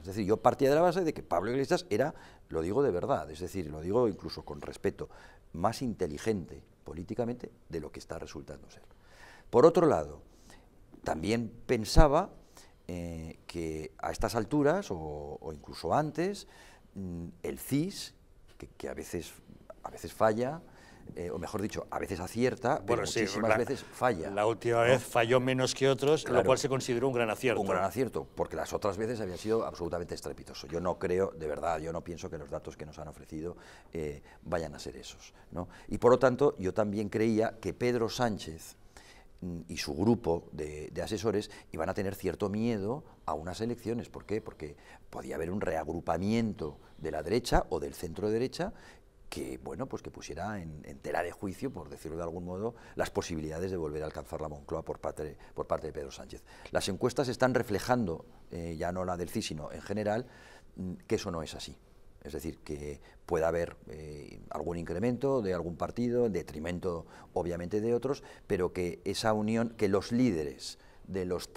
Es decir, yo partía de la base de que Pablo Iglesias era, lo digo de verdad, es decir, lo digo incluso con respeto, más inteligente políticamente de lo que está resultando ser. Por otro lado, también pensaba eh, que a estas alturas, o, incluso antes, mm, el CIS, que, a, a veces falla, eh, o mejor dicho, a veces acierta, pero muchísimas veces falla. La última vez falló menos que otros, lo cual se consideró un gran acierto. Un gran acierto, porque las otras veces había sido absolutamente estrepitoso. Yo no creo, de verdad, yo no pienso que los datos que nos han ofrecido eh, vayan a ser esos. Y por lo tanto, yo también creía que Pedro Sánchez mm, y su grupo de, de asesores iban a tener cierto miedo a unas elecciones. ¿Por qué? Porque podía haber un reagrupamiento de la derecha o del centro derecha que, bueno, pues que pusiera en, tela de juicio, por decirlo de algún modo, las posibilidades de volver a alcanzar la Moncloa por parte, de, Pedro Sánchez. Las encuestas están reflejando, eh, ya no la del CIS, sino en general, mm, que eso no es así. Es decir, que pueda haber eh, algún incremento de algún partido, en detrimento obviamente de otros, pero que esa unión, que los líderes de los